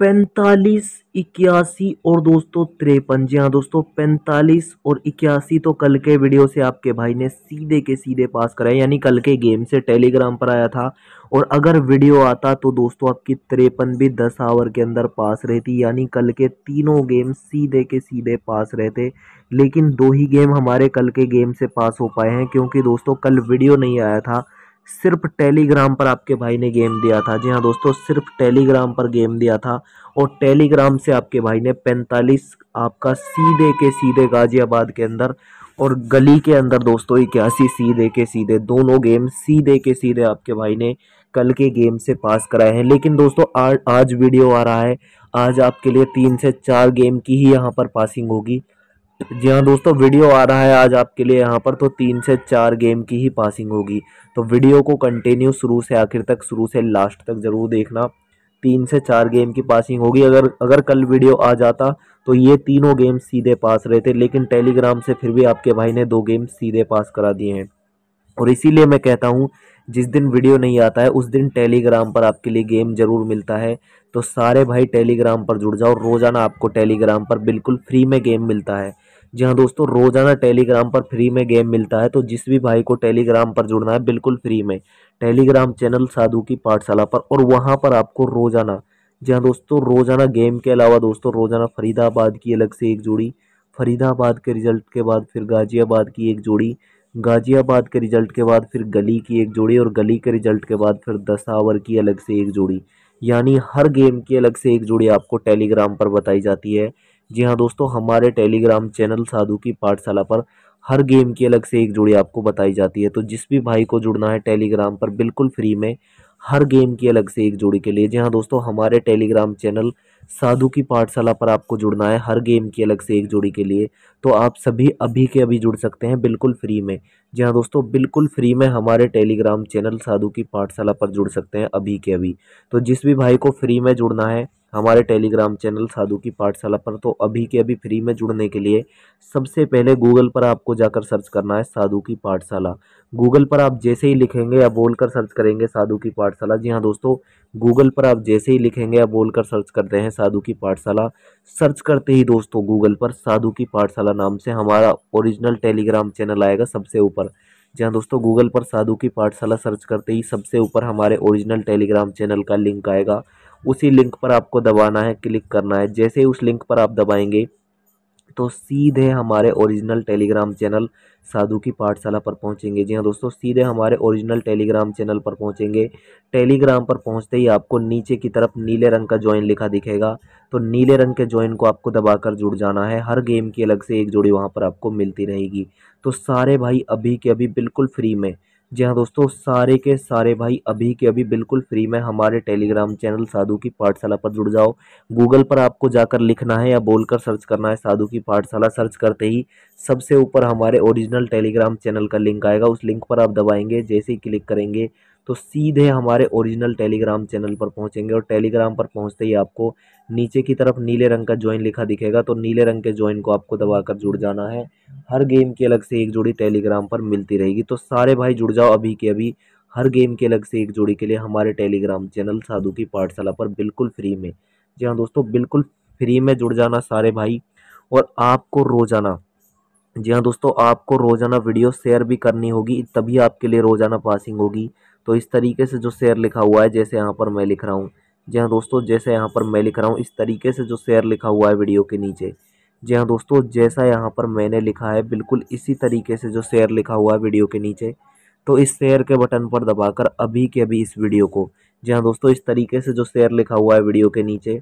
पैंतालीस इक्यासी और दोस्तों तिरपन जी हाँ दोस्तों पैंतालीस और इक्यासी तो कल के वीडियो से आपके भाई ने सीधे के सीधे पास कराए यानी कल के गेम से टेलीग्राम पर आया था और अगर वीडियो आता तो दोस्तों आपकी तिरपन भी दस आवर के अंदर पास रहती यानी कल के तीनों गेम सीधे के सीधे पास रहते लेकिन दो ही गेम हमारे कल के गेम से पास हो पाए हैं क्योंकि दोस्तों कल वीडियो नहीं आया था सिर्फ टेलीग्राम पर आपके भाई ने गेम दिया था जी हाँ दोस्तों सिर्फ टेलीग्राम पर गेम दिया था और टेलीग्राम से आपके भाई ने 45 आपका सीधे के सीधे गाजियाबाद के अंदर और गली के अंदर दोस्तों इक्यासी सीधे के सीधे दोनों गेम सीधे के सीधे आपके भाई ने कल के गेम से पास कराए हैं लेकिन दोस्तों आज आज वीडियो आ रहा है आज आपके लिए तीन से चार गेम की ही यहाँ पर पासिंग होगी जी हाँ दोस्तों वीडियो आ रहा है आज आपके लिए यहाँ पर तो तीन से चार गेम की ही पासिंग होगी तो वीडियो को कंटिन्यू शुरू से आखिर तक शुरू से लास्ट तक ज़रूर देखना तीन से चार गेम की पासिंग होगी अगर अगर कल वीडियो आ जाता तो ये तीनों गेम सीधे पास रहे थे लेकिन टेलीग्राम से फिर भी आपके भाई ने दो गेम सीधे पास करा दिए हैं और इसीलिए मैं कहता हूँ जिस दिन वीडियो नहीं आता है उस दिन टेलीग्राम पर आपके लिए गेम ज़रूर मिलता है तो सारे भाई टेलीग्राम पर जुड़ जाओ रोज़ाना आपको टेलीग्राम पर बिल्कुल फ्री में गेम मिलता है जी हाँ दोस्तों रोज़ाना टेलीग्राम पर फ्री में गेम मिलता है तो जिस भी भाई को टेलीग्राम पर जुड़ना है बिल्कुल फ्री में टेलीग्राम चैनल साधु की पाठशाला पर और वहाँ पर आपको रोज़ाना जी हाँ दोस्तों रोज़ाना गेम के अलावा दोस्तों रोज़ाना फरीदाबाद की अलग से एक जोड़ी फरीदाबाद के रिज़ल्ट के बाद फिर गाज़ियाबाद की एक जोड़ी गाज़ियाबाद के रिज़ल्ट के बाद फिर गली की एक जोड़ी और गली के रिज़ल्ट के बाद फिर दसावर की अलग से एक जोड़ी यानी हर गेम की अलग से एक जोड़ी आपको टेलीग्राम पर बताई जाती है जी हाँ दोस्तों हमारे टेलीग्राम चैनल साधु की पाठशाला पर हर गेम की अलग से एक जुड़ी आपको बताई जाती है तो जिस भी भाई को जुड़ना है टेलीग्राम पर बिल्कुल फ्री में हर गेम की अलग से एक जोड़ी के लिए जी हाँ दोस्तों हमारे टेलीग्राम चैनल साधु की पाठशाला पर आपको जुड़ना है हर गेम की अलग से एक जोड़ी के लिए तो आप सभी अभी के अभी जुड़ सकते हैं बिल्कुल फ्री में जी हाँ दोस्तों बिल्कुल फ्री में हमारे टेलीग्राम चैनल साधु की पाठशाला पर जुड़ सकते हैं अभी के अभी तो जिस भी भाई को फ्री में जुड़ना है हमारे टेलीग्राम चैनल साधु की पाठशाला पर तो अभी के अभी फ्री में जुड़ने के लिए सबसे पहले गूगल पर आपको जाकर सर्च करना है साधु की पाठशाला गूगल पर आप जैसे ही लिखेंगे या बोलकर सर्च करेंगे साधु की पाठशाला जी हाँ दोस्तों गूगल पर आप जैसे ही लिखेंगे या बोलकर सर्च करते हैं साधु की पाठशाला सर्च करते ही दोस्तों गूगल पर साधु की पाठशाला नाम से हमारा ओरिजिनल टेलीग्राम चैनल आएगा सबसे ऊपर जहाँ दोस्तों गूगल पर साधु की पाठशाला सर्च करते ही सबसे ऊपर हमारे ओरिजिनल टेलीग्राम चैनल का लिंक आएगा उसी लिंक पर आपको दबाना है क्लिक करना है जैसे ही उस लिंक पर आप दबाएंगे तो सीधे हमारे ओरिजिनल टेलीग्राम चैनल साधु की पाठशाला पर पहुंचेंगे जी हाँ दोस्तों सीधे हमारे ओरिजिनल टेलीग्राम चैनल पर पहुंचेंगे टेलीग्राम पर पहुंचते ही आपको नीचे की तरफ नीले रंग का ज्वाइन लिखा दिखेगा तो नीले रंग के ज्वाइन को आपको दबाकर जुड़ जाना है हर गेम की अलग से एक जोड़ी वहाँ पर आपको मिलती रहेगी तो सारे भाई अभी के अभी बिल्कुल फ्री में जी हाँ दोस्तों सारे के सारे भाई अभी के अभी बिल्कुल फ्री में हमारे टेलीग्राम चैनल साधु की पाठशाला पर जुड़ जाओ गूगल पर आपको जाकर लिखना है या बोलकर सर्च करना है साधु की पाठशाला सर्च करते ही सबसे ऊपर हमारे ओरिजिनल टेलीग्राम चैनल का लिंक आएगा उस लिंक पर आप दबाएंगे जैसे ही क्लिक करेंगे तो सीधे हमारे ओरिजिनल टेलीग्राम चैनल पर पहुंचेंगे और टेलीग्राम पर पहुंचते ही आपको नीचे की तरफ नीले रंग का ज्वाइन लिखा दिखेगा तो नीले रंग के ज्वाइन को आपको दबाकर जुड़ जाना है हर गेम की अलग से एक जोड़ी टेलीग्राम पर मिलती रहेगी तो सारे भाई जुड़ जाओ अभी के अभी हर गेम के अलग से एक जोड़ी के लिए हमारे टेलीग्राम चैनल साधु की पाठशाला पर बिल्कुल फ्री में जी हाँ दोस्तों बिल्कुल फ्री में जुड़ जाना सारे भाई और आपको रोज़ाना जी हाँ दोस्तों आपको रोज़ाना वीडियो शेयर भी करनी होगी तभी आपके लिए रोज़ाना पासिंग होगी तो इस तरीके से जो शेयर लिखा हुआ है जैसे यहाँ पर मैं लिख रहा हूँ जी हाँ दोस्तों जैसे यहाँ पर मैं लिख रहा हूँ इस तरीके से जो शेयर लिखा हुआ है वीडियो के नीचे जी हाँ दोस्तों जैसा यहाँ पर मैंने लिखा है बिल्कुल इसी तरीके से जो शेयर लिखा हुआ है वीडियो के नीचे तो इस शेयर के बटन पर दबाकर अभी के अभी इस वीडियो को जी हाँ दोस्तों इस तरीके से जो शेयर लिखा हुआ है वीडियो के नीचे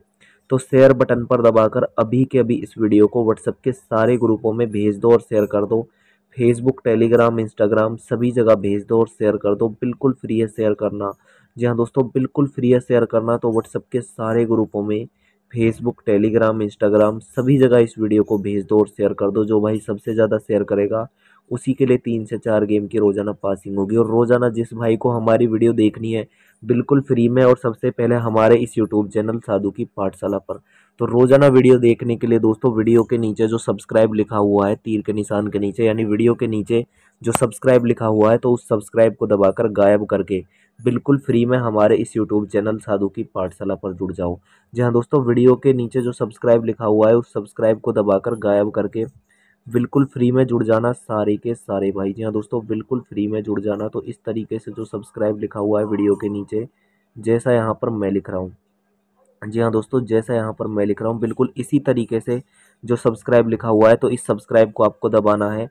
तो शेयर बटन पर दबाकर अभी के अभी इस वीडियो को व्हाट्सएप के सारे ग्रुपों में भेज दो और शेयर कर दो फेसबुक टेलीग्राम इंस्टाग्राम सभी जगह भेज दो और शेयर कर दो बिल्कुल फ्री है शेयर करना जी हाँ दोस्तों बिल्कुल फ्री है शेयर करना तो व्हाट्सअप के सारे ग्रुपों में फेसबुक टेलीग्राम इंस्टाग्राम सभी जगह इस वीडियो को भेज दो और शेयर कर दो जो भाई सबसे ज़्यादा शेयर करेगा उसी के लिए तीन से चार गेम की रोज़ाना पासिंग होगी और रोज़ाना जिस भाई को हमारी वीडियो देखनी है बिल्कुल फ्री में और सबसे पहले हमारे इस यूट्यूब चैनल साधु की पाठशाला पर तो रोज़ाना वीडियो देखने के लिए दोस्तों वीडियो के नीचे जो सब्सक्राइब लिखा हुआ है तीर के निशान के नीचे यानी वीडियो के नीचे जो सब्सक्राइब लिखा हुआ है तो उस सब्सक्राइब को दबाकर गायब करके बिल्कुल फ्री में हमारे इस यूट्यूब चैनल साधु की पाठशाला पर जुड़ जाओ जी हाँ दोस्तों वीडियो के नीचे जो सब्सक्राइब लिखा हुआ है उस सब्सक्राइब को दबाकर गायब करके बिल्कुल फ्री में जुड़ जाना सारे के सारे भाई जी हाँ दोस्तों बिल्कुल फ्री में जुड़ जाना तो इस तरीके से जो सब्सक्राइब लिखा हुआ है वीडियो के नीचे जैसा यहाँ पर मैं लिख रहा हूँ जी हाँ दोस्तों जैसा यहाँ पर मैं लिख रहा हूँ बिल्कुल इसी तरीके से जो सब्सक्राइब लिखा हुआ है तो इस सब्सक्राइब को आपको दबाना है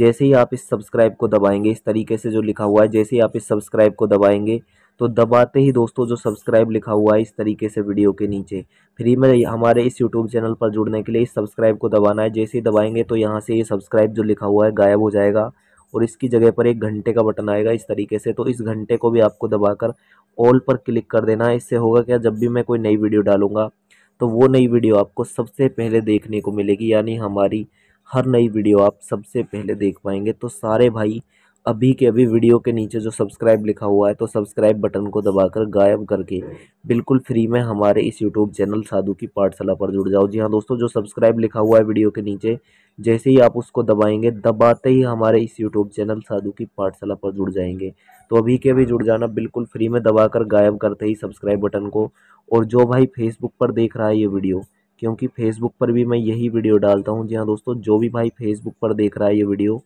जैसे ही आप इस सब्सक्राइब को दबाएंगे इस तरीके से जो लिखा हुआ है जैसे ही आप इस सब्सक्राइब को दबाएंगे तो दबाते ही दोस्तों जो सब्सक्राइब लिखा हुआ है इस तरीके से वीडियो के नीचे फ्री में हमारे इस यूट्यूब चैनल पर जुड़ने के लिए इस सब्सक्राइब को दबाना है जैसे ही दबाएंगे तो यहाँ से ये सब्सक्राइब जो लिखा हुआ है गायब हो जाएगा और इसकी जगह पर एक घंटे का बटन आएगा इस तरीके से तो इस घंटे को भी आपको दबाकर ऑल पर क्लिक कर देना है इससे होगा क्या जब भी मैं कोई नई वीडियो डालूंगा तो वो नई वीडियो आपको सबसे पहले देखने को मिलेगी यानी हमारी हर नई वीडियो आप सबसे पहले देख पाएंगे तो सारे भाई अभी के अभी वीडियो के नीचे जो सब्सक्राइब लिखा हुआ है तो सब्सक्राइब बटन को दबाकर गायब करके बिल्कुल फ्री में हमारे इस यूट्यूब चैनल साधु की पाठशाला पर जुड़ जाओ जी हाँ दोस्तों जो सब्सक्राइब लिखा हुआ है वीडियो के नीचे जैसे ही आप उसको दबाएंगे दबाते ही हमारे इस यूट्यूब चैनल साधु की पाठशाला पर जुड़ जाएंगे तो अभी के अभी जुड़ जाना बिल्कुल फ्री में दबाकर गायब करते ही सब्सक्राइब बटन को और जो भाई फेसबुक पर देख रहा है ये वीडियो क्योंकि फेसबुक पर भी मैं यही वीडियो डालता हूँ जी हाँ दोस्तों जो भी भाई फेसबुक पर देख रहा है ये वीडियो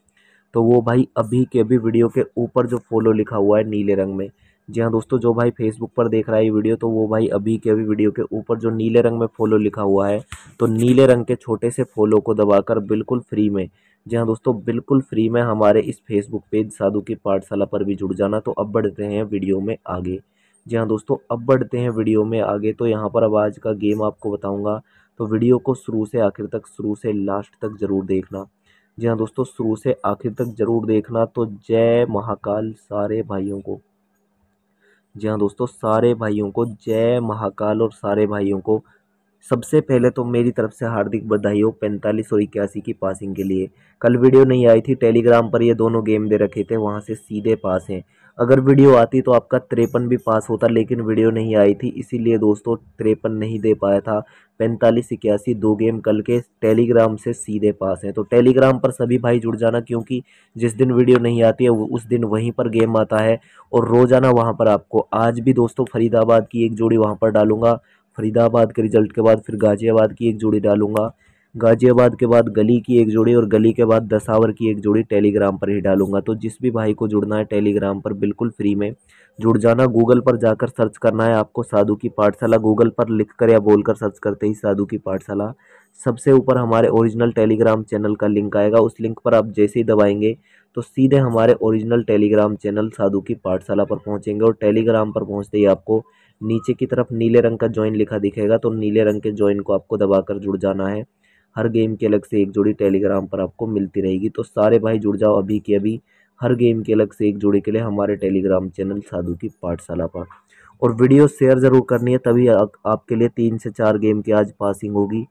तो वो भाई अभी के अभी वीडियो के ऊपर जो फॉलो लिखा हुआ है नीले रंग में जी हाँ दोस्तों जो भाई फेसबुक पर देख रहा है ये वीडियो तो वो भाई अभी के अभी वीडियो के ऊपर जो नीले रंग में फॉलो लिखा हुआ है तो नीले रंग के छोटे से फॉलो को दबाकर बिल्कुल फ्री में जी हाँ दोस्तों बिल्कुल फ्री में हमारे इस फेसबुक पेज साधु की पाठशाला पर भी जुड़ जाना तो अब बढ़ते हैं वीडियो में आगे जी हाँ दोस्तों अब बढ़ते हैं वीडियो में आगे तो यहाँ पर अब आज का गेम आपको बताऊँगा तो वीडियो को शुरू से आखिर तक शुरू से लास्ट तक ज़रूर देखना जी हाँ दोस्तों शुरू से आखिर तक ज़रूर देखना तो जय महाकाल सारे भाइयों को जी हाँ दोस्तों सारे भाइयों को जय महाकाल और सारे भाइयों को सबसे पहले तो मेरी तरफ से हार्दिक बधाई हो पैंतालीस और इक्यासी की पासिंग के लिए कल वीडियो नहीं आई थी टेलीग्राम पर ये दोनों गेम दे रखे थे वहाँ से सीधे पास हैं अगर वीडियो आती तो आपका तिरपन भी पास होता लेकिन वीडियो नहीं आई थी इसीलिए दोस्तों तिरपन नहीं दे पाया था पैंतालीस इक्यासी दो गेम कल के टेलीग्राम से सीधे पास हैं तो टेलीग्राम पर सभी भाई जुड़ जाना क्योंकि जिस दिन वीडियो नहीं आती है उस दिन वहीं पर गेम आता है और रोज़ाना वहाँ पर आपको आज भी दोस्तों फरीदाबाद की एक जोड़ी वहाँ पर डालूंगा फरीदाबाद के रिजल्ट के बाद फिर गाज़ियाबाद की एक जोड़ी डालूंगा गाजियाबाद के बाद गली की एक जोड़ी और गली के बाद दसावर की एक जोड़ी टेलीग्राम पर ही डालूंगा तो जिस भी भाई को जुड़ना है टेलीग्राम पर बिल्कुल फ्री में जुड़ जाना गूगल पर जाकर सर्च करना है आपको साधु की पाठशाला गूगल पर लिख कर या बोल कर सर्च करते ही साधु की पाठशाला सबसे ऊपर हमारे ओरिजिनल टेलीग्राम चैनल का लिंक आएगा उस लिंक पर आप जैसे ही दबाएंगे तो सीधे हमारे ओरिजिनल टेलीग्राम चैनल साधु की पाठशाला पर पहुंचेंगे और टेलीग्राम पर पहुंचते ही आपको नीचे की तरफ नीले रंग का ज्वाइन लिखा दिखेगा तो नीले रंग के ज्वाइन को आपको दबाकर जुड़ जाना है हर गेम के अलग से एक जोड़ी टेलीग्राम पर आपको मिलती रहेगी तो सारे भाई जुड़ जाओ अभी के अभी हर गेम के अलग से एक जोड़ी के लिए हमारे टेलीग्राम चैनल साधु की पाठशाला पर और वीडियो शेयर ज़रूर करनी है तभी आ, आपके लिए तीन से चार गेम की आज पासिंग होगी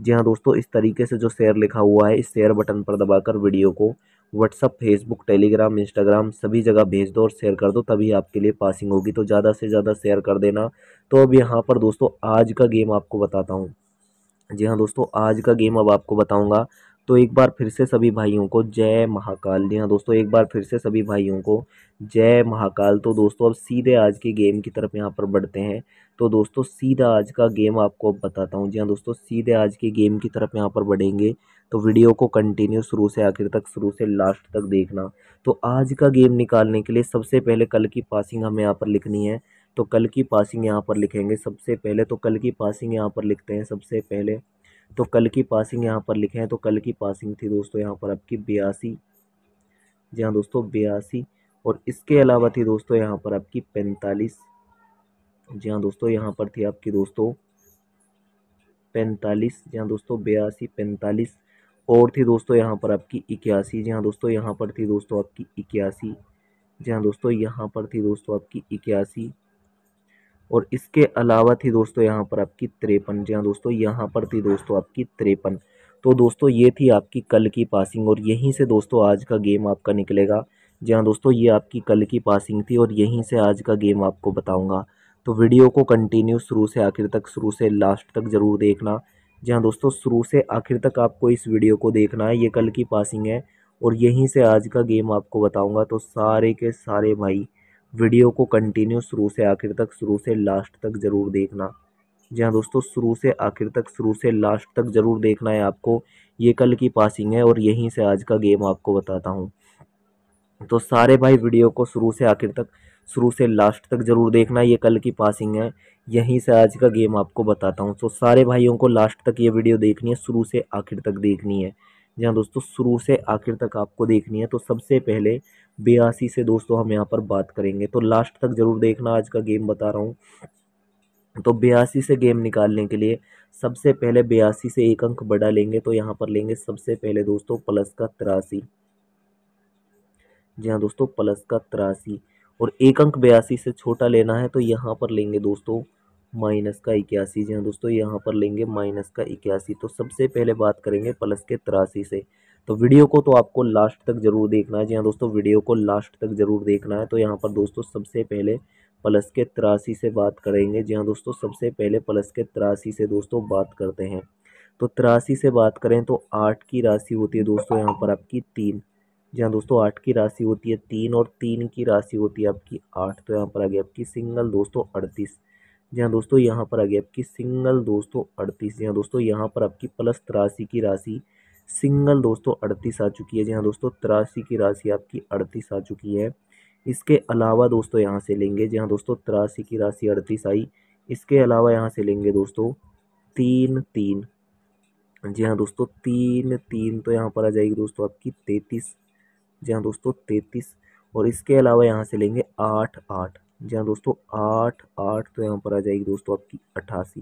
जी हाँ दोस्तों इस तरीके से जो शेयर लिखा हुआ है इस शेयर बटन पर दबाकर वीडियो को व्हाट्सअप फेसबुक टेलीग्राम इंस्टाग्राम सभी जगह भेज दो और शेयर कर दो तभी आपके लिए पासिंग होगी तो ज़्यादा से ज़्यादा शेयर कर देना तो अब यहाँ पर दोस्तों आज का गेम आपको बताता हूँ जी हाँ दोस्तों आज का गेम अब आपको बताऊंगा तो एक बार फिर से सभी भाइयों को जय महाकाल जी हाँ दोस्तों एक बार फिर से सभी भाइयों को जय महाकाल तो दोस्तों अब सीधे आज के गेम की तरफ यहाँ पर बढ़ते हैं तो दोस्तों सीधा आज का गेम आपको बताता हूँ जी हाँ दोस्तों सीधे आज के गेम की तरफ यहाँ पर बढ़ेंगे तो वीडियो को कंटिन्यू शुरू से आखिर तक शुरू से लास्ट तक देखना तो आज का गेम निकालने के लिए सबसे पहले कल की पासिंग हमें यहाँ पर लिखनी है तो कल की पासिंग यहाँ पर लिखेंगे सबसे पहले तो कल की पासिंग यहाँ पर लिखते हैं सबसे पहले तो कल की पासिंग यहाँ पर लिखे हैं तो कल की पासिंग थी दोस्तों यहाँ पर आपकी बयासी जी हाँ दोस्तों बयासी और इसके अलावा थी दोस्तों यहाँ पर आपकी पैंतालीस जी हाँ दोस्तों यहाँ पर थी आपकी दोस्तों पैंतालीस जी हाँ दोस्तों बयासी पैंतालीस और थी दोस्तों यहाँ पर आपकी इक्यासी जी हाँ दोस्तों यहाँ पर थी दोस्तों आपकी इक्यासी जी हाँ दोस्तों यहाँ पर थी दोस्तों आपकी इक्यासी और इसके अलावा थी दोस्तों यहाँ पर आपकी तिरपन जी हाँ दोस्तों यहाँ पर थी दोस्तों आपकी तिरपन तो दोस्तों ये थी आपकी कल की पासिंग और यहीं से दोस्तों आज का गेम आपका निकलेगा जी हाँ दोस्तों ये आपकी कल की पासिंग थी और यहीं से आज का गेम आपको बताऊँगा तो वीडियो को कंटिन्यू शुरू से आखिर तक शुरू से लास्ट तक ज़रूर देखना जी हाँ दोस्तों शुरू से आखिर तक आपको इस वीडियो को देखना है ये कल की पासिंग है और यहीं से आज का गेम आपको बताऊंगा तो सारे के सारे भाई वीडियो को कंटिन्यू शुरू से आखिर तक शुरू से लास्ट तक ज़रूर देखना जी हाँ दोस्तों शुरू से आखिर तक शुरू से लास्ट तक ज़रूर देखना है आपको ये कल की पासिंग है और यहीं से आज का गेम आपको बताता हूँ तो सारे भाई वीडियो को शुरू से आखिर तक शुरू से लास्ट तक ज़रूर देखना ये कल की पासिंग है यहीं से आज का गेम आपको बताता हूँ तो सारे भाइयों को लास्ट तक ये वीडियो देखनी है शुरू से आखिर तक देखनी है हाँ दोस्तों शुरू से आखिर तक आपको देखनी है तो सबसे पहले बयासी से दोस्तों हम यहाँ पर बात करेंगे तो लास्ट तक ज़रूर देखना आज का गेम बता रहा हूँ तो बयासी से गेम निकालने के लिए सबसे पहले बयासी से एक अंक बड़ा लेंगे तो यहाँ पर लेंगे सबसे पहले दोस्तों प्लस का तिरासी जी हाँ दोस्तों प्लस का तिरासी और एक अंक बयासी से छोटा लेना है तो यहाँ पर लेंगे दोस्तों माइनस का इक्यासी जी हाँ दोस्तों यहाँ पर लेंगे माइनस का इक्यासी तो सबसे पहले बात करेंगे प्लस के तिरासी से तो वीडियो को तो आपको लास्ट तक ज़रूर देखना है जी हाँ दोस्तों वीडियो को लास्ट तक ज़रूर देखना है तो यहाँ पर दोस्तों सबसे पहले प्लस के तिरासी से बात करेंगे जी हाँ दोस्तों सबसे पहले प्लस के तिरासी से दोस्तों बात करते हैं तो तिरासी से बात करें तो आठ की राशि होती है दोस्तों यहाँ पर आपकी तीन जी हाँ दोस्तों आठ की राशि होती है तीन और तीन की राशि होती है आपकी आठ तो यहाँ पर आ गई आपकी सिंगल दोस्तों अड़तीस जी हाँ दोस्तों यहाँ पर आ गई आपकी सिंगल दोस्तों अड़तीस जी हाँ दोस्तों यहाँ पर आपकी प्लस तिरासी की राशि सिंगल दोस्तों अड़तीस आ चुकी है जी हाँ दोस्तों तिरासी की राशि आपकी अड़तीस आ चुकी है इसके अलावा दोस्तों यहाँ से लेंगे जी हाँ दोस्तों तिरासी की राशि अड़तीस आई इसके अलावा यहाँ से लेंगे दोस्तों तीन तीन जी हाँ दोस्तों तीन तीन तो यहाँ पर आ जाएगी दोस्तों आपकी तैतीस जी हाँ दोस्तों तैतीस और इसके अलावा यहाँ से लेंगे आठ आठ जी हाँ दोस्तों आठ आठ तो यहाँ पर आ जाएगी दोस्तों आपकी अट्ठासी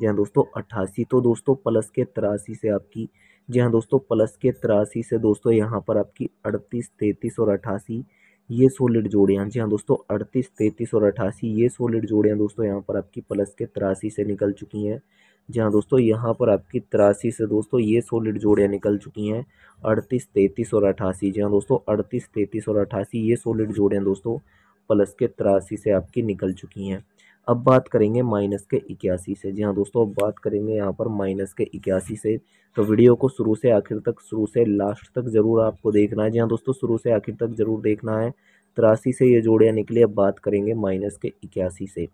जी हाँ दोस्तों अट्ठासी तो दोस्तों प्लस के तिरासी से आपकी जी हाँ दोस्तों प्लस के तिरासी से दोस्तों यहाँ पर आपकी अड़तीस तैंतीस और अट्ठासी ये सोलिड जोड़े हैं जी हाँ दोस्तों अड़तीस तैंतीस और अट्ठासी ये सोलिड जोड़े हैं दोस्तों यहाँ पर आपकी प्लस के तिरासी से निकल चुकी हैं जी हाँ दोस्तों यहाँ पर आपकी तिरासी से दोस्तों ये सोलिड जोड़ियाँ निकल चुकी हैं अड़तीस तैंतीस और अट्ठासी जी हाँ दोस्तों अड़तीस तैंतीस और अट्ठासी ये सोलिड जोड़े हैं दोस्तों प्लस के तिरासी से आपकी निकल चुकी हैं अब बात करेंगे माइनस के इक्यासी से जी हाँ दोस्तों अब बात करेंगे यहाँ पर माइनस के इक्यासी से तो वीडियो को शुरू से आखिर तक शुरू से लास्ट तक ज़रूर आपको देखना है जी हाँ दोस्तों शुरू से आखिर तक ज़रूर देखना है तिरासी से ये जोड़ियाँ निकली अब बात करेंगे माइनस के इक्यासी से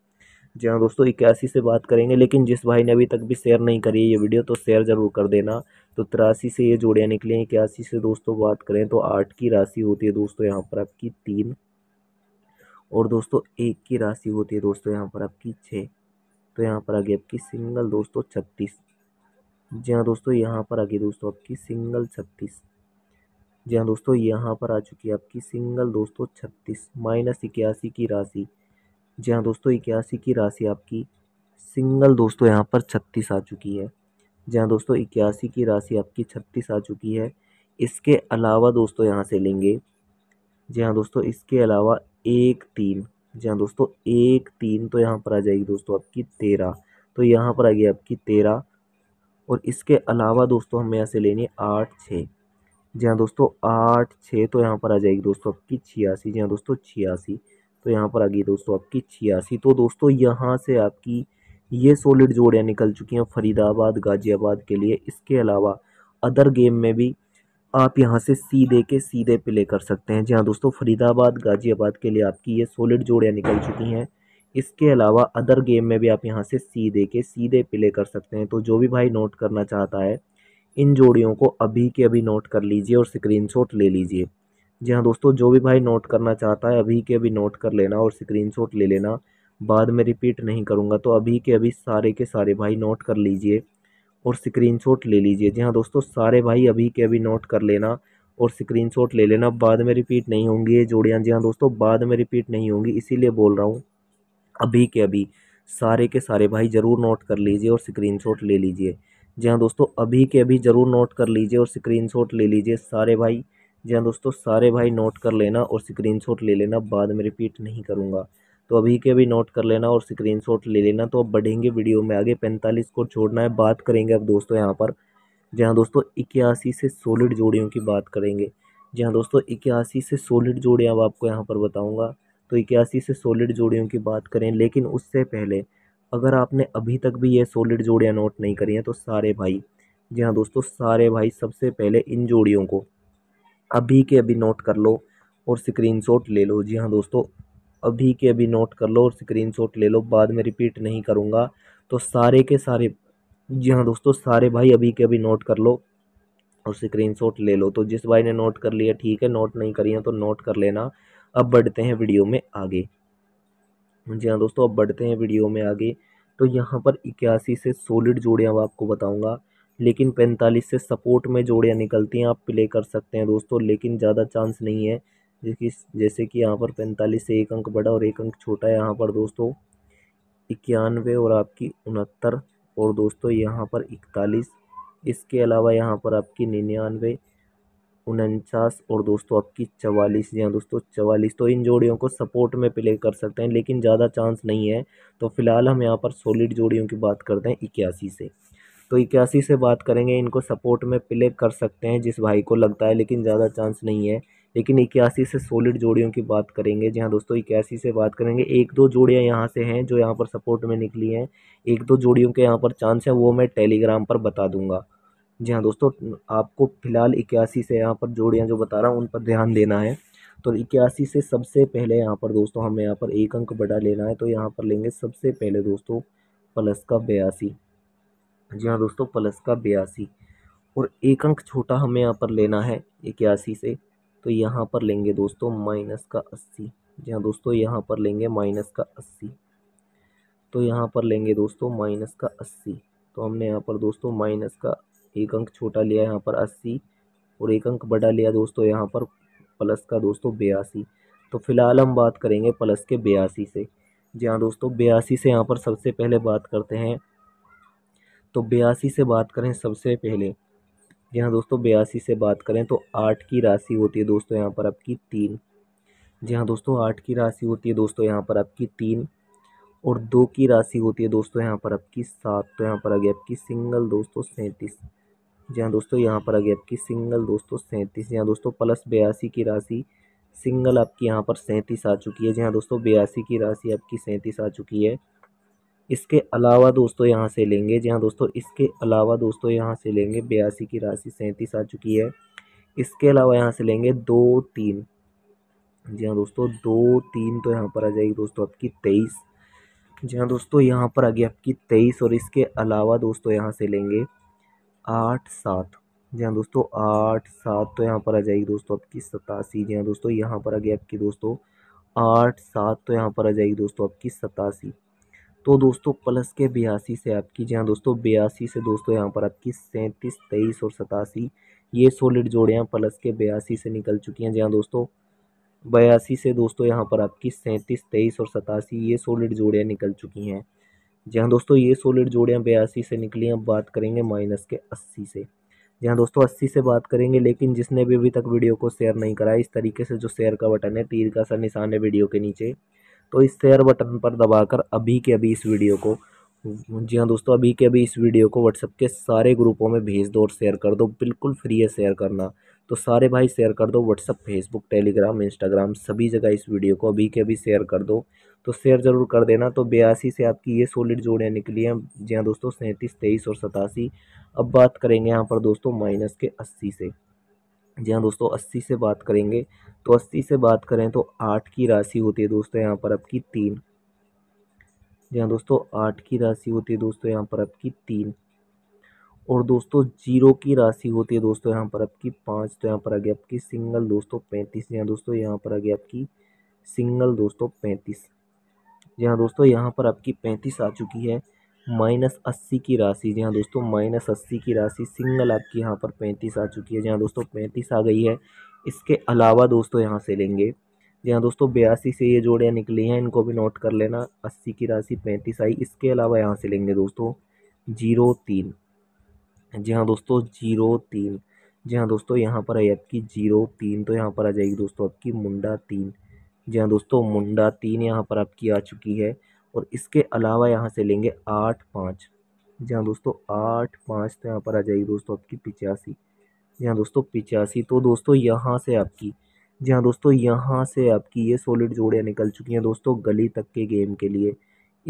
जी हाँ दोस्तों इक्यासी से बात करेंगे लेकिन जिस भाई ने अभी तक भी शेयर नहीं करी है ये वीडियो तो शेयर ज़रूर कर देना तो तिरासी से ये जोड़ियाँ निकली हैं इक्यासी से दोस्तों बात करें तो आठ की राशि होती है दोस्तों यहाँ पर आपकी तीन और दोस्तों एक की राशि होती है दोस्तों यहाँ पर आपकी छः तो यहाँ पर आ गई आपकी सिंगल दोस्तों छत्तीस जी हाँ दोस्तों यहाँ पर आ गई दोस्तों आपकी सिंगल छत्तीस जी हाँ दोस्तों यहाँ पर आ चुकी है आपकी सिंगल दोस्तों छत्तीस माइनस इक्यासी की राशि जी हाँ दोस्तों इक्यासी की राशि आपकी सिंगल दोस्तों यहाँ पर छत्तीस आ चुकी है जी हाँ दोस्तों इक्यासी की राशि आपकी छत्तीस आ चुकी है इसके अलावा दोस्तों यहाँ से लेंगे जी हाँ दोस्तों इसके अलावा एक तीन जी हाँ दोस्तों एक तीन तो यहाँ पर आ जाएगी दोस्तों आपकी तेरह तो यहाँ पर आ गई आपकी तेरह और इसके अलावा दोस्तों हमें यहाँ से लेनी है आठ छः जी हाँ दोस्तों आठ छः तो यहाँ पर आ जाएगी दोस्तों आपकी छियासी जी हाँ दोस्तों छियासी तो यहाँ पर आ गई दोस्तों आपकी छियासी तो दोस्तों यहाँ से आपकी ये सॉलिड जोड़ियाँ निकल चुकी हैं फरीदाबाद गाज़ियाबाद के लिए इसके अलावा अदर गेम में भी आप यहाँ से सीधे के सीधे प्ले कर सकते हैं जी हाँ दोस्तों फरीदाबाद गाज़ियाबाद के लिए आपकी ये सॉलिड जोड़ियाँ निकल चुकी हैं इसके अलावा अदर गेम में भी आप यहाँ से सीधे के सीधे प्ले कर सकते हैं तो जो भी भाई नोट करना चाहता है इन जोड़ियों को अभी के अभी नोट कर लीजिए और स्क्रीन ले लीजिए जी हाँ दोस्तों जो भी भाई नोट करना चाहता है अभी के अभी नोट कर लेना और स्क्रीन ले लेना बाद में रिपीट नहीं करूँगा तो अभी के अभी सारे के सारे भाई नोट कर लीजिए और स्क्रीनशॉट ले लीजिए जी हाँ दोस्तों सारे भाई अभी के अभी नोट कर लेना और स्क्रीनशॉट ले लेना बाद में रिपीट नहीं होंगी ये जोड़ियाँ जी हाँ दोस्तों बाद में रिपीट नहीं होंगी इसीलिए बोल रहा हूँ अभी के अभी सारे के सारे भाई ज़रूर नोट कर लीजिए और स्क्रीन ले लीजिए जी हाँ दोस्तों अभी के अभी ज़रूर नोट कर लीजिए और स्क्रीन ले लीजिए सारे भाई जी हाँ दोस्तों सारे भाई नोट कर लेना और स्क्रीन ले लेना बाद में रिपीट नहीं करूँगा तो अभी के अभी नोट कर लेना और स्क्रीन ले लेना तो अब बढ़ेंगे वीडियो में आगे पैंतालीस को छोड़ना है बात करेंगे अब दोस्तों यहाँ पर जहाँ दोस्तों इक्यासी से सोलिड जोड़ियों की बात करेंगे जी हाँ दोस्तों इक्यासी से सोलिड जोड़े अब आपको यहाँ पर बताऊँगा तो इक्यासी से सोलिड जोड़ियों की बात करें लेकिन उससे पहले अगर आपने अभी तक भी ये सोलिड जोड़ियाँ नोट नहीं करी हैं तो सारे भाई जी हाँ दोस्तों सारे भाई सबसे पहले इन जोड़ियों को अभी के अभी नोट कर लो और स्क्रीनशॉट ले लो जी हाँ दोस्तों अभी के अभी नोट कर लो और स्क्रीन ले लो बाद में रिपीट नहीं करूँगा तो सारे के सारे जी हाँ दोस्तों सारे भाई अभी के अभी नोट कर लो और स्क्रीनशॉट ले लो तो जिस भाई ने नोट कर लिया ठीक है नोट नहीं करी है तो नोट कर लेना अब बढ़ते हैं वीडियो में आगे जी हाँ दोस्तों अब बढ़ते हैं वीडियो में आगे तो यहाँ पर इक्यासी से सॉलिड जोड़ियाँ आपको बताऊँगा लेकिन पैंतालीस से सपोर्ट में जोड़ियाँ निकलती हैं आप प्ले कर सकते हैं दोस्तों लेकिन ज़्यादा चांस नहीं है देखिए जैसे कि यहाँ पर पैंतालीस से एक अंक बड़ा और एक अंक छोटा है यहाँ पर दोस्तों इक्यानवे और आपकी उनहत्तर और दोस्तों यहाँ पर इकतालीस इसके अलावा यहाँ पर आपकी निन्यानवे उनचास और दोस्तों आपकी चवालीस या हाँ दोस्तों चवालीस तो इन जोड़ियों को सपोर्ट में प्ले कर सकते हैं लेकिन ज़्यादा चांस नहीं है तो फिलहाल हम यहाँ पर सॉलिड जोड़ियों की बात करते हैं इक्यासी से तो इक्यासी से बात करेंगे इनको सपोर्ट में प्ले कर सकते हैं जिस भाई को लगता है लेकिन ज़्यादा चांस नहीं है लेकिन इक्यासी से सॉलिड जोड़ियों की बात करेंगे जी हाँ दोस्तों इक्यासी से बात करेंगे एक दो जोड़ियाँ यहाँ से हैं जो यहाँ पर सपोर्ट में निकली हैं एक दो जोड़ियों के यहाँ पर चांस हैं वो मैं टेलीग्राम पर बता दूंगा जी हाँ दोस्तों आपको फ़िलहाल इक्यासी से यहाँ पर जोड़ियाँ जो बता रहा हूँ उन पर ध्यान देना है तो इक्यासी से सबसे पहले यहाँ पर दोस्तों हमें यहाँ पर एक अंक बड़ा लेना है तो यहाँ पर लेंगे सबसे पहले दोस्तों प्लस का बयासी जी हाँ दोस्तों प्लस का बयासी और एक अंक छोटा हमें यहाँ पर लेना है इक्यासी से तो यहाँ पर लेंगे दोस्तों माइनस का अस्सी जी हाँ दोस्तों यहाँ पर लेंगे माइनस का अस्सी तो यहाँ पर लेंगे दोस्तों माइनस का अस्सी तो हमने यहाँ पर दोस्तों माइनस का एक अंक छोटा लिया यहाँ पर अस्सी और एक अंक बड़ा लिया दोस्तों यहाँ पर प्लस का दोस्तों बयासी तो फिलहाल हम बात करेंगे प्लस के बयासी से जी हाँ दोस्तों बयासी से यहाँ पर सबसे पहले बात करते हैं तो बयासी से बात करें सबसे पहले जी हाँ दोस्तों बयासी से बात करें तो आठ की राशि होती है दोस्तों यहाँ पर आपकी तीन जी हाँ दोस्तों आठ की राशि होती है दोस्तों यहाँ पर आपकी तीन और दो की राशि होती है दोस्तों यहाँ पर आपकी सात तो यहाँ पर आ गया आपकी सिंगल दोस्तों सैंतीस जी हाँ दोस्तों यहाँ पर आ गया आपकी सिंगल दोस्तों सैंतीस जी हाँ दोस्तों प्लस बयासी की राशि सिंगल आपकी यहाँ पर सैंतीस आ चुकी है जी हाँ दोस्तों बयासी की राशि आपकी सैंतीस आ चुकी है इसके अलावा दोस्तों यहाँ से लेंगे जी हाँ दोस्तों इसके अलावा दोस्तों यहाँ से लेंगे बयासी की राशि सैंतीस आ चुकी है इसके अलावा यहाँ से लेंगे दो तीन जी हाँ दोस्तों दो तीन तो यहाँ पर आ जाएगी दोस्तों आपकी तेईस जी हाँ दोस्तों यहाँ पर आ गई आपकी तेईस और इसके अलावा दोस्तों यहाँ से लेंगे आठ सात जी हाँ दोस्तों आठ सात तो यहाँ पर आ जाएगी दोस्तों आपकी सतासी जी हाँ दोस्तों यहाँ पर आ गई आपकी दोस्तों आठ सात तो यहाँ पर आ जाएगी दोस्तों आपकी सतासी तो दोस्तों प्लस के बयासी से आपकी जी हाँ दोस्तों बयासी से दोस्तों यहाँ पर आपकी सैंतीस तेईस और सतासी ये सोलिड जोड़ियाँ प्लस के बयासी से निकल चुकी हैं जी हाँ दोस्तों बयासी से दोस्तों यहाँ पर आपकी सैंतीस तेईस और सतासी ये सोलिड जोड़ियाँ निकल चुकी हैं जी हाँ दोस्तों ये सोलिड जोड़ियाँ बयासी से निकली हैं बात करेंगे माइनस के अस्सी से जी हाँ दोस्तों अस्सी से बात करेंगे लेकिन जिसने भी अभी तक वीडियो को शेयर नहीं करा इस तरीके से जो शेयर का बटन है तीर का सा निशान है वीडियो के नीचे तो इस शेयर बटन पर दबाकर अभी के अभी इस वीडियो को जी हाँ दोस्तों अभी के अभी इस वीडियो को व्हाट्सएप के सारे ग्रुपों में भेज दो और शेयर कर दो बिल्कुल फ्री है शेयर करना तो सारे भाई शेयर कर दो व्हाट्सएप फेसबुक टेलीग्राम इंस्टाग्राम सभी जगह इस वीडियो को अभी के अभी शेयर कर दो तो शेयर ज़रूर कर देना तो बयासी से आपकी ये सोलिड जोड़ियाँ निकली हैं जी हाँ दोस्तों सैंतीस तेईस और सतासी अब बात करेंगे यहाँ पर दोस्तों माइनस के अस्सी से जी हाँ दोस्तों अस्सी से बात करेंगे तो अस्सी से बात करें तो आठ की राशि होती है दोस्तों यहाँ पर आपकी तीन जी हाँ दोस्तों आठ की राशि होती है दोस्तों यहाँ पर आपकी तीन और दोस्तों जीरो की राशि होती है दोस्तों यहाँ पर आपकी पाँच तो यहाँ पर आ गया आपकी सिंगल दोस्तों पैंतीस जी हाँ दोस्तों यहाँ पर आ गया आपकी सिंगल दोस्तों पैंतीस जी हाँ दोस्तों यहाँ पर आपकी पैंतीस आ चुकी है माइनस अस्सी की राशि जी हाँ दोस्तों माइनस अस्सी की राशि सिंगल आपकी यहाँ पर पैंतीस आ चुकी है जी हाँ दोस्तों पैंतीस आ गई है इसके अलावा दोस्तों यहाँ से लेंगे जी हाँ दोस्तों बयासी से ये जोड़ियाँ निकली हैं इनको भी नोट कर लेना अस्सी की राशि पैंतीस आई इसके अलावा यहाँ से लेंगे दोस्तों जीरो तीन जी हाँ दोस्तों जीरो तीन जी हाँ दोस्तों यहाँ पर आई आपकी जीरो तीन तो यहाँ पर आ जाएगी दोस्तों आपकी मुंडा तीन जी हाँ दोस्तों मुंडा तीन यहाँ पर आपकी आ चुकी है और इसके अलावा यहाँ से लेंगे आठ पाँच जी हाँ दोस्तों आठ पाँच तो यहाँ पर आ जाएगी दोस्तों आपकी पिचासी जी हाँ दोस्तों पिचासी तो दोस्तों यहाँ से आपकी जी हाँ दोस्तों यहाँ से आपकी ये सॉलिड जोड़ियाँ निकल चुकी हैं दोस्तों गली तक के गेम के लिए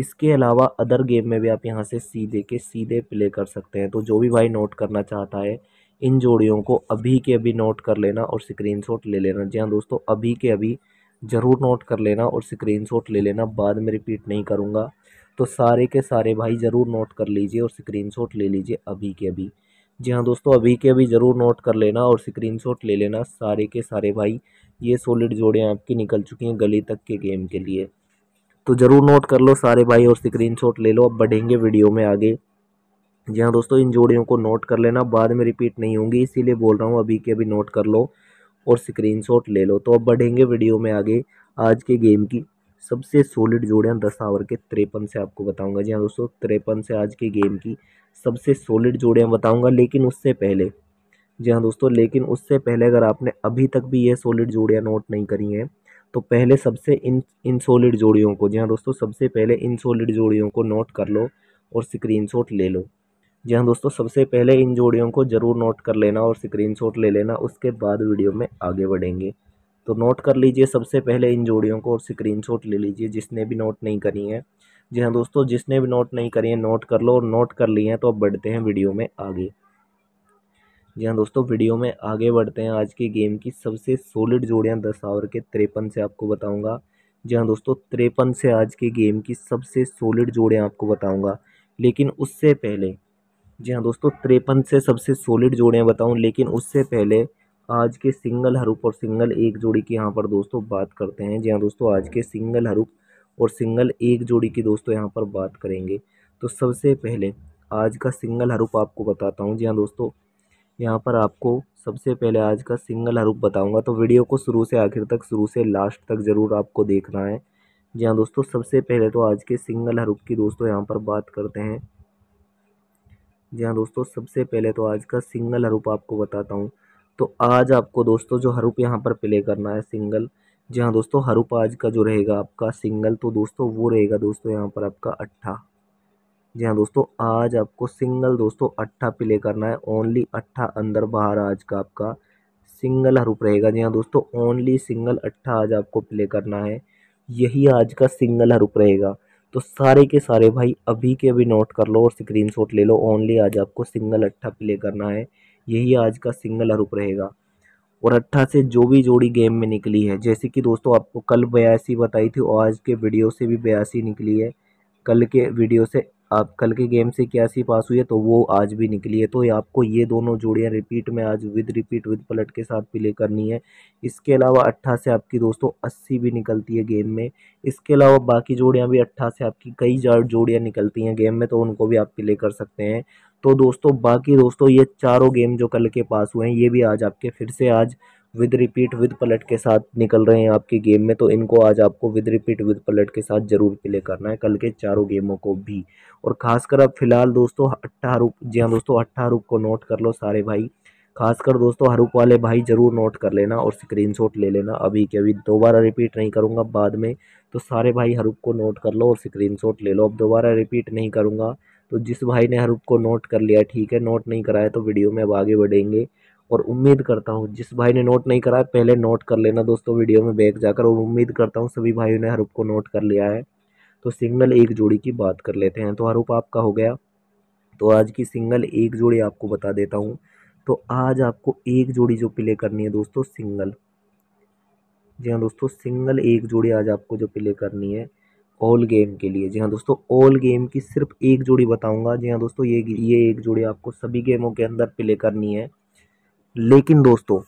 इसके अलावा अदर गेम में भी आप यहाँ से सीधे के सीधे प्ले कर सकते हैं तो जो भी भाई नोट करना चाहता है इन जोड़ियों को अभी के अभी नोट कर लेना और स्क्रीनशॉट ले लेना जी हाँ दोस्तों अभी के अभी ज़रूर नोट कर लेना और स्क्रीनशॉट ले लेना बाद में रिपीट नहीं करूँगा तो सारे के सारे भाई ज़रूर नोट कर लीजिए और स्क्रीनशॉट ले लीजिए अभी के अभी जी हाँ दोस्तों अभी के अभी ज़रूर नोट कर लेना और स्क्रीनशॉट ले लेना सारे के सारे भाई ये सॉलिड जोड़े आपकी निकल चुकी हैं गली तक के गेम के लिए तो ज़रूर नोट कर लो सारे भाई और स्क्रीनशॉट ले लो अब बढ़ेंगे वीडियो में आगे जी हाँ दोस्तों इन जोड़ियों को नोट कर लेना बाद में रिपीट नहीं होंगी इसीलिए बोल रहा हूँ अभी के अभी नोट कर लो और स्क्रीन ले लो तो अब बढ़ेंगे वीडियो में आगे आज के गेम की सबसे सॉलिड जोड़ियाँ दस आवर के त्रेपन से आपको बताऊंगा जी हाँ दोस्तों त्रेपन से आज के गेम की सबसे सॉलिड जोड़ियाँ बताऊंगा लेकिन उससे पहले जी हाँ दोस्तों लेकिन उससे पहले अगर आपने अभी तक भी ये सॉलिड जोड़ियाँ नोट नहीं करी हैं तो पहले सबसे इन इन सॉलिड जोड़ियों को जी हाँ दोस्तों सबसे पहले इन सॉलिड जोड़ियों को नोट कर लो और स्क्रीन ले लो जी हाँ दोस्तों सबसे पहले इन जोड़ियों को ज़रूर नोट कर लेना और स्क्रीनशॉट ले लेना उसके बाद वीडियो में आगे बढ़ेंगे तो नोट कर लीजिए सबसे पहले इन जोड़ियों को और स्क्रीनशॉट ले लीजिए जिसने भी नोट नहीं करी है जी हाँ दोस्तों जिसने भी नोट नहीं करी है नोट कर लो और नोट कर लिए हैं तो अब बढ़ते हैं वीडियो में आगे जी हाँ दोस्तों वीडियो में आगे बढ़ते हैं आज की गेम की सबसे सॉलिड जोड़ियाँ दस ओवर के तिरपन से आपको बताऊँगा जी हाँ दोस्तों तिरपन से आज की गेम की सबसे सॉलिड जोड़ियाँ आपको बताऊँगा लेकिन उससे पहले जी हाँ दोस्तों तिरपन से सबसे सॉलिड जोड़ियाँ बताऊँ लेकिन उससे पहले आज के सिंगल हरूफ और सिंगल एक जोड़ी की यहाँ पर दोस्तों बात करते हैं जी हाँ दोस्तों आज के सिंगल हरूफ और सिंगल एक जोड़ी की दोस्तों यहाँ पर बात करेंगे तो सबसे पहले आज का सिंगल हरूफ आपको बताता हूँ जी हाँ दोस्तों यहाँ पर आपको सबसे पहले आज का सिंगल हरूफ बताऊँगा तो वीडियो को शुरू से आखिर तक शुरू से लास्ट तक ज़रूर आपको देखना है जी हाँ दोस्तों सबसे पहले तो आज के सिंगल हरूफ की दोस्तों यहाँ पर बात करते हैं जी हाँ दोस्तों सबसे पहले तो आज का सिंगल हरूप आपको बताता हूँ तो आज आपको दोस्तों जो हरूप यहाँ पर प्ले करना है सिंगल जी हाँ दोस्तों हरूप आज का जो रहेगा आपका सिंगल तो दोस्तों वो रहेगा दोस्तों यहाँ पर आपका अट्ठा जी हाँ दोस्तों आज आपको सिंगल दोस्तों अट्ठा प्ले करना है ओनली अट्ठा अंदर बाहर आज का आपका सिंगल हरूप रहेगा जी हाँ दोस्तों ओनली सिंगल अट्ठा आज आपको प्ले करना है यही आज का सिंगल हरूप रहेगा तो सारे के सारे भाई अभी के अभी नोट कर लो और स्क्रीन ले लो ओनली आज आपको सिंगल अट्ठा प्ले करना है यही आज का सिंगल अरूप रहेगा और अट्ठा से जो भी जोड़ी गेम में निकली है जैसे कि दोस्तों आपको कल बयासी बताई थी और आज के वीडियो से भी बयासी निकली है कल के वीडियो से आप कल के गेम से इक्यासी पास हुई है तो वो आज भी निकली है तो आपको ये दोनों जोड़ियाँ रिपीट में आज विद रिपीट विद पलट के साथ प्ले करनी है इसके अलावा अट्ठा से आपकी दोस्तों अस्सी भी निकलती है गेम में इसके अलावा बाकी जोड़ियाँ भी अट्ठा से आपकी कई जोड़ियाँ निकलती हैं गेम में तो उनको भी आप प्ले कर सकते हैं तो दोस्तों बाकी दोस्तों ये चारों गेम जो कल के पास हुए हैं ये भी आज आपके फिर से आज विद रिपीट विद पलट के साथ निकल रहे हैं आपके गेम में तो इनको आज आपको विद रिपीट विद पलट के साथ ज़रूर प्ले करना है कल के चारों गेमों को भी और ख़ासकर अब फिलहाल दोस्तों अट्ठा रूप जी हाँ दोस्तों अट्ठा रूप को नोट कर लो सारे भाई खासकर दोस्तों हरूप वाले भाई ज़रूर नोट कर लेना और स्क्रीनशॉट ले लेना अभी के अभी दोबारा रिपीट नहीं करूँगा बाद में तो सारे भाई हरूप को नोट कर लो और स्क्रीनशॉट ले लो अब दोबारा रिपीट नहीं करूँगा तो जिस भाई ने हरूप को नोट कर लिया ठीक है नोट नहीं कराया तो वीडियो में अब आगे बढ़ेंगे और उम्मीद करता हूँ जिस भाई ने नोट नहीं करा है पहले नोट कर लेना दोस्तों वीडियो में बैग जाकर और उम्मीद करता हूँ सभी भाइयों ने हरूप को नोट कर लिया है तो सिंगल एक जोड़ी की बात कर लेते हैं तो हरूप आपका हो गया तो आज की सिंगल एक जोड़ी आपको बता देता हूँ तो आज आपको एक जोड़ी जो प्ले करनी है दोस्तों सिंगल जी हाँ दोस्तों सिंगल एक जोड़ी आज आपको जो प्ले करनी है ऑल गेम के लिए जी हाँ दोस्तों ऑल गेम की सिर्फ एक जोड़ी बताऊंगा जी हाँ दोस्तों ये ये एक जोड़ी आपको सभी गेमों के अंदर प्ले करनी है लेकिन दोस्तों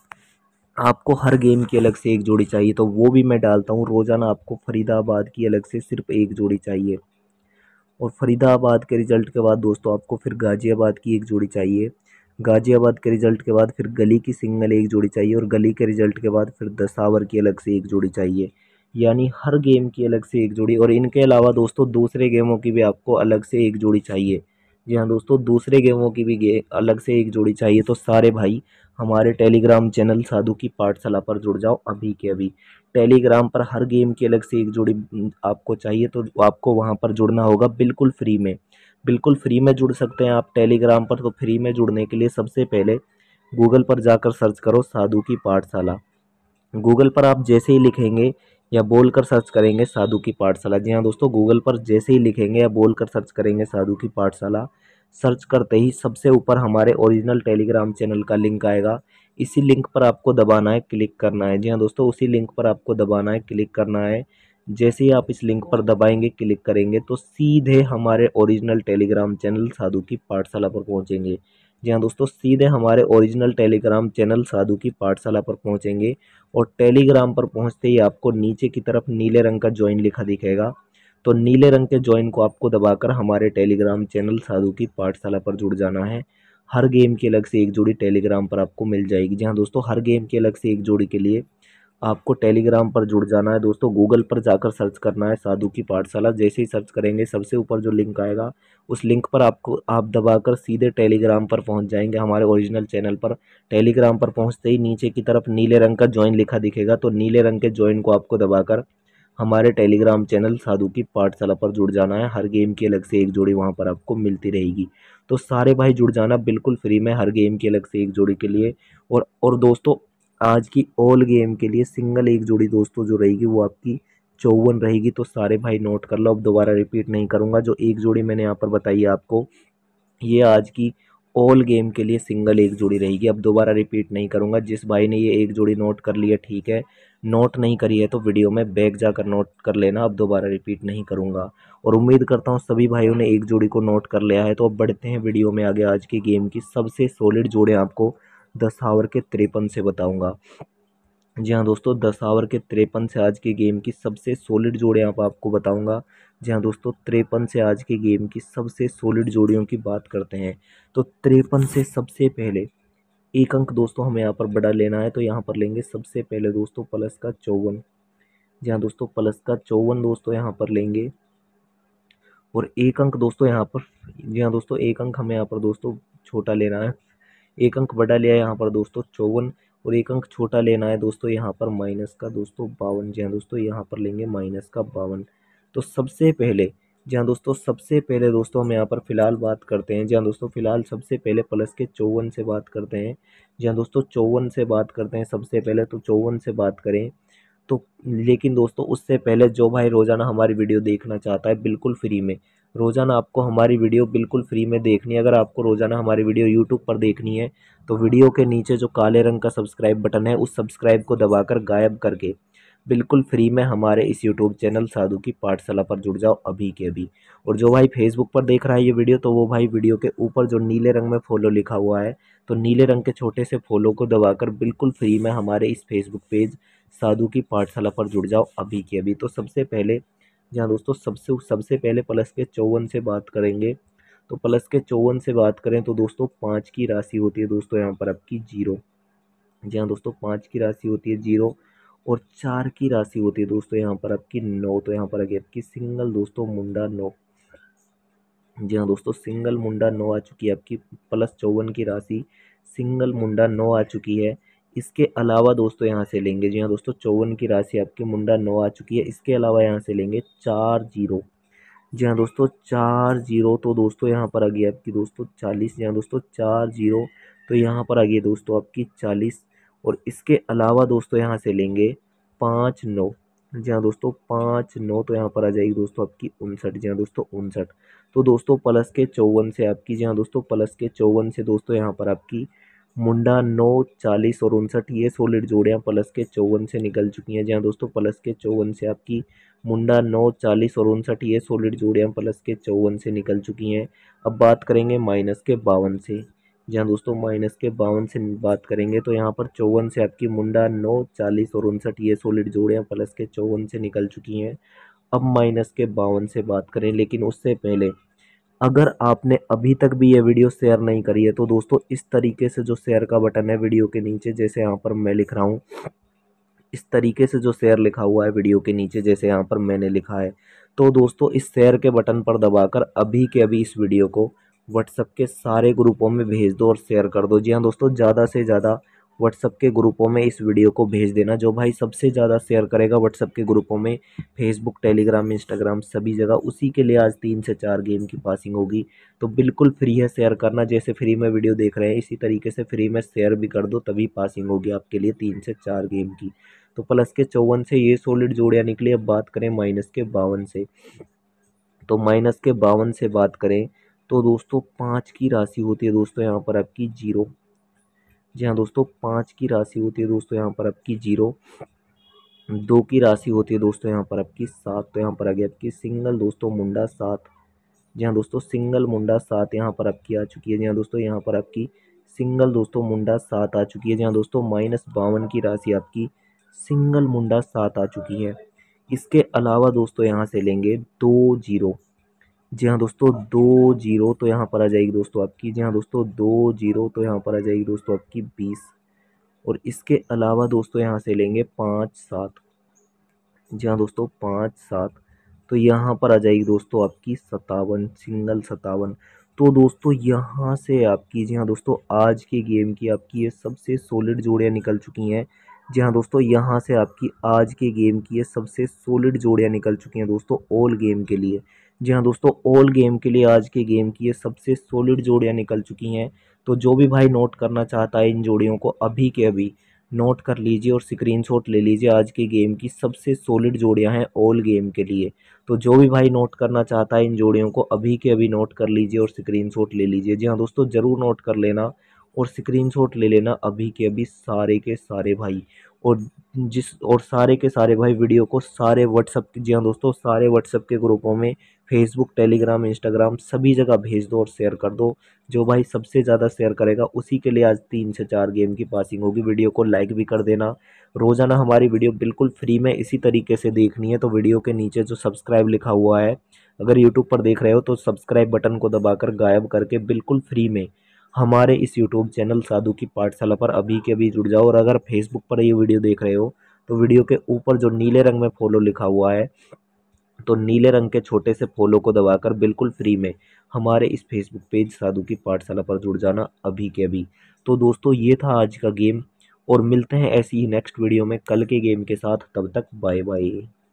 आपको हर गेम की अलग से एक जोड़ी चाहिए तो वो भी मैं डालता हूँ रोज़ाना आपको फरीदाबाद की अलग से सिर्फ एक जोड़ी चाहिए और फरीदाबाद के रिज़ल्ट के बाद दोस्तों आपको फिर गाज़ियाबाद की एक जोड़ी चाहिए गाज़ियाबाद के रिज़ल्ट के बाद फिर गली की सिंगल एक जोड़ी चाहिए और गली के रिज़ल्ट के बाद फिर दसावर की अलग से एक जोड़ी चाहिए यानी हर गेम की अलग से एक जोड़ी और इनके अलावा दोस्तों दूसरे गेमों की भी आपको अलग से एक जोड़ी चाहिए जी हाँ दोस्तों दूसरे गेमों की भी गे अलग से एक जोड़ी चाहिए तो सारे भाई हमारे टेलीग्राम चैनल साधु की पाठशाला पर जुड़ जाओ अभी के अभी टेलीग्राम पर हर गेम की अलग से एक जोड़ी हम्म, आपको चाहिए तो आपको वहाँ पर जुड़ना होगा बिल्कुल फ्री में बिल्कुल फ्री में जुड़ सकते हैं आप टेलीग्राम पर तो फ्री में जुड़ने के लिए सबसे पहले गूगल पर जाकर सर्च करो साधु की पाठशाला गूगल पर आप जैसे ही लिखेंगे या बोल कर सर्च करेंगे साधु की पाठशाला जी हाँ दोस्तों गूगल पर जैसे ही लिखेंगे या बोल कर सर्च करेंगे साधु की पाठशाला सर्च करते ही सबसे ऊपर हमारे ओरिजिनल टेलीग्राम चैनल का लिंक आएगा इसी लिंक पर आपको दबाना है क्लिक करना है जी हाँ दोस्तों उसी लिंक पर आपको दबाना है क्लिक करना है जैसे ही आप इस लिंक पर दबाएंगे क्लिक करेंगे तो सीधे हमारे ओरिजिनल टेलीग्राम चैनल साधु की पाठशाला पर पहुँचेंगे जी हाँ दोस्तों सीधे हमारे ओरिजिनल टेलीग्राम चैनल साधु की पाठशाला पर पहुंचेंगे और टेलीग्राम पर पहुंचते ही आपको नीचे की तरफ नीले रंग का ज्वाइन लिखा दिखेगा तो नीले रंग के ज्वाइन को आपको दबाकर हमारे टेलीग्राम चैनल साधु की पाठशाला पर जुड़ जाना है हर गेम की अलग से एक जोड़ी टेलीग्राम पर आपको मिल जाएगी जी हाँ दोस्तों हर गेम की अलग से एक जोड़ी के लिए आपको टेलीग्राम पर जुड़ जाना है दोस्तों गूगल पर जाकर सर्च करना है साधु की पाठशाला जैसे ही सर्च करेंगे सबसे ऊपर जो लिंक आएगा उस लिंक पर आपको आप दबाकर सीधे टेलीग्राम पर पहुंच जाएंगे हमारे ओरिजिनल चैनल पर टेलीग्राम पर पहुंचते ही नीचे की तरफ नीले रंग का ज्वाइन लिखा दिखेगा तो नीले रंग के ज्वाइन को आपको दबाकर हमारे टेलीग्राम चैनल साधु की पाठशाला पर जुड़ जाना है हर गेम की अलग से एक जोड़ी वहाँ पर आपको मिलती रहेगी तो सारे भाई जुड़ जाना बिल्कुल फ्री में हर गेम की अलग से एक जोड़ी के लिए और और दोस्तों आज की ऑल गेम के लिए सिंगल एक जोड़ी दोस्तों जो रहेगी वो आपकी चौवन रहेगी तो सारे भाई नोट कर लो अब दोबारा रिपीट नहीं करूँगा जो एक जोड़ी मैंने यहाँ पर बताई है आपको ये आज की ऑल गेम के लिए सिंगल एक जोड़ी रहेगी अब दोबारा रिपीट नहीं करूँगा जिस भाई ने ये एक जोड़ी नोट कर लिया ठीक है नोट नहीं करी है तो वीडियो में बैक जाकर नोट कर लेना अब दोबारा रिपीट नहीं करूँगा और उम्मीद करता हूँ सभी भाइयों ने एक जोड़ी को नोट कर लिया है तो अब बढ़ते हैं वीडियो में आगे आज की गेम की सबसे सॉलिड जोड़ें आपको दस आवर के त्रेपन से बताऊंगा जी हाँ दोस्तों दस आवर के त्रेपन से आज के गेम की सबसे सॉलिड जोड़े आप आपको बताऊंगा जी हाँ दोस्तों त्रेपन से आज के गेम की सबसे सॉलिड जोड़ियों की बात करते हैं तो त्रेपन से सबसे पहले एक अंक दोस्तों हमें यहाँ पर बड़ा लेना है तो यहाँ पर लेंगे सबसे पहले दोस्तों प्लस का चौवन जी हाँ दोस्तों प्लस का चौवन दोस्तों यहाँ पर लेंगे और एक अंक दोस्तों यहाँ पर जी हाँ दोस्तों एक अंक हमें यहाँ पर दोस्तों छोटा लेना है एक अंक बड़ा लिया यहाँ पर दोस्तों चौवन और एक अंक छोटा लेना है दोस्तों यहाँ पर माइनस का दोस्तों बावन जी हाँ दोस्तों यहाँ पर लेंगे माइनस का बावन तो सबसे पहले जी हाँ दोस्तों सबसे पहले दोस्तों हम यहाँ पर फ़िलहाल बात करते हैं जी हाँ दोस्तों फ़िलहाल सबसे पहले प्लस के चौवन से बात करते हैं जी हाँ दोस्तों चौवन से बात करते हैं सबसे पहले तो चौवन से बात करें तो लेकिन दोस्तों उससे पहले जो भाई रोज़ाना हमारी वीडियो देखना चाहता है बिल्कुल फ्री में रोज़ाना आपको हमारी वीडियो बिल्कुल फ्री में देखनी है अगर आपको रोज़ाना हमारी वीडियो यूट्यूब पर देखनी है तो वीडियो के नीचे जो काले रंग का सब्सक्राइब बटन है उस सब्सक्राइब को दबाकर गायब करके बिल्कुल फ्री में हमारे इस यूट्यूब चैनल साधु की पाठशाला पर जुड़ जाओ अभी के अभी और जो भाई फेसबुक पर देख रहा है ये वीडियो तो वो भाई वीडियो के ऊपर जो नीले रंग में फॉलो लिखा हुआ है तो नीले रंग के छोटे से फॉलो को दबाकर बिल्कुल फ्री में हमारे इस फेसबुक पेज साधु की पाठशाला पर जुड़ जाओ अभी के अभी तो सबसे पहले जहाँ दोस्तों सबसे सबसे पहले प्लस के चौवन से बात करेंगे तो प्लस के चौवन से बात करें तो दोस्तों पाँच की राशि होती है दोस्तों यहाँ पर आपकी जीरो जी हाँ दोस्तों पाँच की राशि होती है जीरो और चार की राशि होती है दोस्तों यहाँ पर आपकी नौ तो यहाँ पर आगे आपकी सिंगल दोस्तों मुंडा नौ जी हाँ दोस्तों सिंगल मुंडा नौ आ चुकी है आपकी प्लस चौवन की राशि सिंगल मुंडा नौ आ चुकी है इसके अलावा दोस्तों यहाँ से लेंगे जी हाँ दोस्तों चौवन की राशि आपके मुंडा नौ आ चुकी है इसके अलावा यहाँ से लेंगे चार जीरो जी हाँ दोस्तों चार जीरो तो दोस्तों यहाँ पर आ गई आपकी दोस्तों चालीस जी हाँ दोस्तों चार जीरो तो यहाँ पर आ गई दोस्तों आपकी चालीस और इसके अलावा दोस्तों यहाँ से लेंगे पाँच नौ जी हाँ दोस्तों पाँच नौ तो यहाँ पर आ जाएगी दोस्तों आपकी उनसठ जी हाँ दोस्तों उनसठ तो दोस्तों प्लस के चौवन से आपकी जी हाँ दोस्तों प्लस के चौवन से दोस्तों यहाँ पर आपकी मुंडा नौ चालीस और उनसठ ये सोलिड जोड़ियाँ प्लस के चौवन से निकल चुकी हैं जी हाँ दोस्तों प्लस के चौवन से आपकी मुंडा नौ चालीस और उनसठ ये सोलिड जोड़ियाँ प्लस के चौवन से निकल चुकी हैं अब बात करेंगे माइनस के बावन से जी हाँ दोस्तों माइनस के बावन से बात करेंगे तो यहाँ पर चौवन से आपकी मुंडा नौ चालीस और उनसठ ये सोलिड जोड़ियाँ प्लस के चौवन से निकल चुकी हैं अब माइनस के बावन से बात करें लेकिन उससे पहले अगर आपने अभी तक भी ये वीडियो शेयर नहीं करी है तो दोस्तों इस तरीके से जो शेयर का बटन है वीडियो के नीचे जैसे यहाँ पर मैं लिख रहा हूँ इस तरीके से जो शेयर लिखा हुआ है वीडियो के नीचे जैसे यहाँ पर मैंने लिखा है तो दोस्तों इस शेयर के बटन पर दबाकर अभी के अभी इस वीडियो को व्हाट्सएप के सारे ग्रुपों में भेज दो और शेयर कर दो जी हाँ दोस्तों ज़्यादा से ज़्यादा व्हाट्सअप के ग्रुपों में इस वीडियो को भेज देना जो भाई सबसे ज़्यादा शेयर करेगा व्हाट्सअप के ग्रुपों में फेसबुक टेलीग्राम इंस्टाग्राम सभी जगह उसी के लिए आज तीन से चार गेम की पासिंग होगी तो बिल्कुल फ्री है शेयर करना जैसे फ्री में वीडियो देख रहे हैं इसी तरीके से फ्री में शेयर भी कर दो तभी पासिंग होगी आपके लिए तीन से चार गेम की तो प्लस के चौवन से ये सोलिड जोड़ियाँ निकली अब बात करें माइनस के बावन से तो माइनस के बावन से बात करें तो दोस्तों पाँच की राशि होती है दोस्तों यहाँ पर आपकी जीरो जी हाँ दोस्तों पाँच की राशि होती है दोस्तों यहाँ पर आपकी जीरो दो की राशि होती है दोस्तों यहाँ पर आपकी सात तो यहाँ पर आ गई आपकी सिंगल दोस्तों मुंडा सात जी हाँ दोस्तों सिंगल मुंडा सात यहाँ पर आपकी आ चुकी है जी हाँ दोस्तों यहाँ पर आपकी सिंगल दोस्तों मुंडा सात आ चुकी है जी हाँ दोस्तों माइनस बावन की राशि आपकी सिंगल मुंडा सात आ चुकी है इसके अलावा दोस्तों यहाँ से लेंगे दो जीरो जी हाँ दोस्तों दो जीरो तो यहाँ पर आ जाएगी दोस्तों आपकी जी हाँ दोस्तों दो जीरो तो यहाँ पर आ जाएगी दोस्तों आपकी बीस और इसके अलावा दोस्तों यहाँ से लेंगे पाँच सात जी हाँ दोस्तों पाँच सात तो यहाँ पर आ जाएगी दोस्तों आपकी सतावन सिंगल सतावन तो दोस्तों यहाँ से आपकी जी हाँ दोस्तों आज के गेम की आपकी ये सबसे सॉलिड जोड़ियाँ निकल चुकी हैं जी हाँ दोस्तों यहाँ से आपकी आज के गेम की ये सबसे सॉलिड जोड़ियाँ निकल चुकी हैं दोस्तों ऑल गेम के लिए जी हाँ दोस्तों ऑल गेम के लिए आज के गेम की ये सबसे सॉलिड जोड़ियाँ निकल चुकी हैं तो जो भी भाई नोट करना चाहता है इन जोड़ियों को अभी के अभी नोट कर लीजिए और स्क्रीनशॉट ले लीजिए आज के गेम की सबसे सॉलिड जोड़ियां हैं ऑल गेम के लिए तो जो भी भाई नोट करना चाहता है इन जोड़ियों को अभी के अभी नोट कर लीजिए और स्क्रीनशॉट ले लीजिए जी हाँ दोस्तों ज़रूर नोट कर लेना और स्क्रीनशॉट ले लेना अभी के अभी सारे के सारे भाई और जिस और सारे के सारे भाई वीडियो को सारे व्हाट्सअप जी हाँ दोस्तों सारे व्हाट्सअप के ग्रुपों में फेसबुक टेलीग्राम इंस्टाग्राम सभी जगह भेज दो और शेयर कर दो जो भाई सबसे ज़्यादा शेयर करेगा उसी के लिए आज तीन से चार गेम की पासिंग होगी वीडियो को लाइक भी कर देना रोज़ाना हमारी वीडियो बिल्कुल फ्री में इसी तरीके से देखनी है तो वीडियो के नीचे जो सब्सक्राइब लिखा हुआ है अगर यूट्यूब पर देख रहे हो तो सब्सक्राइब बटन को दबाकर गायब करके बिल्कुल फ्री में हमारे इस यूट्यूब चैनल साधु की पाठशाला पर अभी के अभी जुड़ जाओ और अगर फेसबुक पर ये वीडियो देख रहे हो तो वीडियो के ऊपर जो नीले रंग में फॉलो लिखा हुआ है तो नीले रंग के छोटे से फॉलो को दबाकर बिल्कुल फ्री में हमारे इस फेसबुक पेज साधु की पाठशाला पर जुड़ जाना अभी के अभी तो दोस्तों ये था आज का गेम और मिलते हैं ऐसी ही नेक्स्ट वीडियो में कल के गेम के साथ तब तक बाय बाय